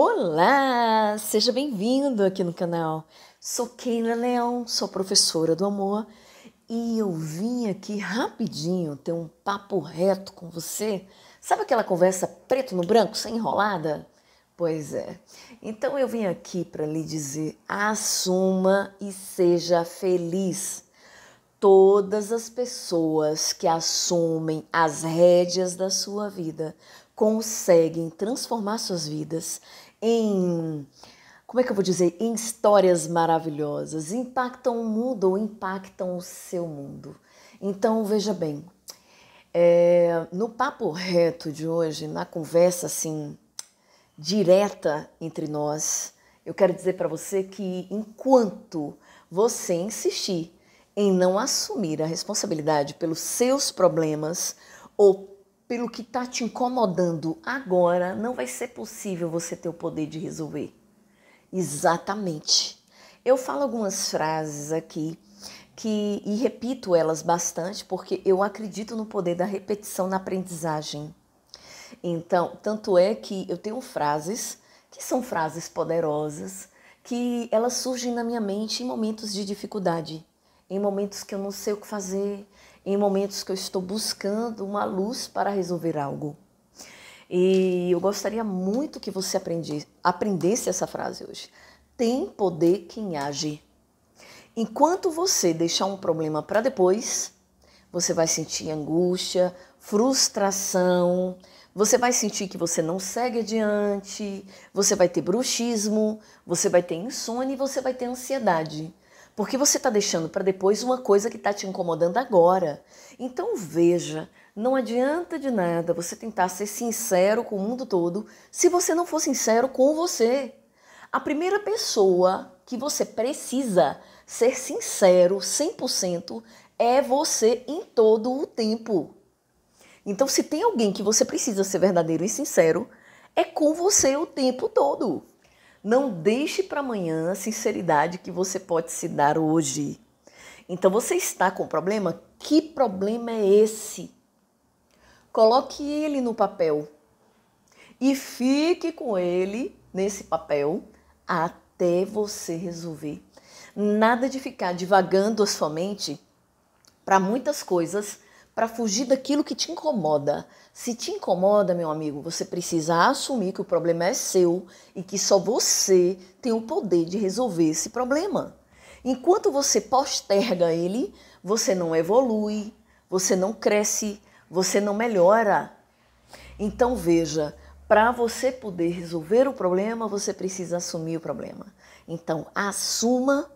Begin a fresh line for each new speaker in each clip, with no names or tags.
Olá, seja bem-vindo aqui no canal. Sou Keila Leão, sou professora do amor e eu vim aqui rapidinho ter um papo reto com você. Sabe aquela conversa preto no branco, sem enrolada? Pois é. Então eu vim aqui para lhe dizer: assuma e seja feliz. Todas as pessoas que assumem as rédeas da sua vida conseguem transformar suas vidas em como é que eu vou dizer, em histórias maravilhosas, impactam o mundo ou impactam o seu mundo. Então veja bem, é, no papo reto de hoje, na conversa assim direta entre nós, eu quero dizer para você que enquanto você insistir em não assumir a responsabilidade pelos seus problemas ou pelo que está te incomodando agora, não vai ser possível você ter o poder de resolver. Exatamente. Eu falo algumas frases aqui que e repito elas bastante porque eu acredito no poder da repetição na aprendizagem. Então, tanto é que eu tenho frases que são frases poderosas, que elas surgem na minha mente em momentos de dificuldade, em momentos que eu não sei o que fazer, em momentos que eu estou buscando uma luz para resolver algo. E eu gostaria muito que você aprendesse essa frase hoje. Tem poder quem age. Enquanto você deixar um problema para depois, você vai sentir angústia, frustração, você vai sentir que você não segue adiante, você vai ter bruxismo, você vai ter insônia e você vai ter ansiedade. Porque você está deixando para depois uma coisa que está te incomodando agora. Então veja, não adianta de nada você tentar ser sincero com o mundo todo se você não for sincero com você. A primeira pessoa que você precisa ser sincero 100% é você em todo o tempo. Então, se tem alguém que você precisa ser verdadeiro e sincero, é com você o tempo todo. Não deixe para amanhã a sinceridade que você pode se dar hoje. Então você está com um problema? Que problema é esse? Coloque ele no papel e fique com ele nesse papel até você resolver. Nada de ficar divagando a sua mente para muitas coisas para fugir daquilo que te incomoda. Se te incomoda, meu amigo, você precisa assumir que o problema é seu e que só você tem o poder de resolver esse problema. Enquanto você posterga ele, você não evolui, você não cresce, você não melhora. Então veja, para você poder resolver o problema, você precisa assumir o problema. Então, assuma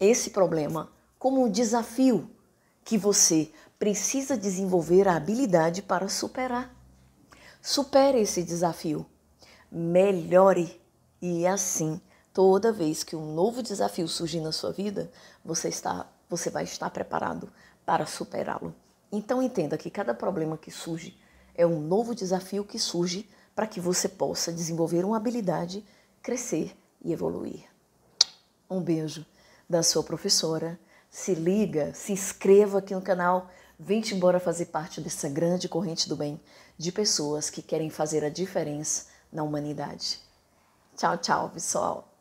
esse problema como um desafio que você precisa desenvolver a habilidade para superar. Supere esse desafio. Melhore. E assim, toda vez que um novo desafio surgir na sua vida, você, está, você vai estar preparado para superá-lo. Então entenda que cada problema que surge é um novo desafio que surge para que você possa desenvolver uma habilidade, crescer e evoluir. Um beijo da sua professora. Se liga, se inscreva aqui no canal Vem-te embora fazer parte dessa grande corrente do bem de pessoas que querem fazer a diferença na humanidade. Tchau, tchau, pessoal.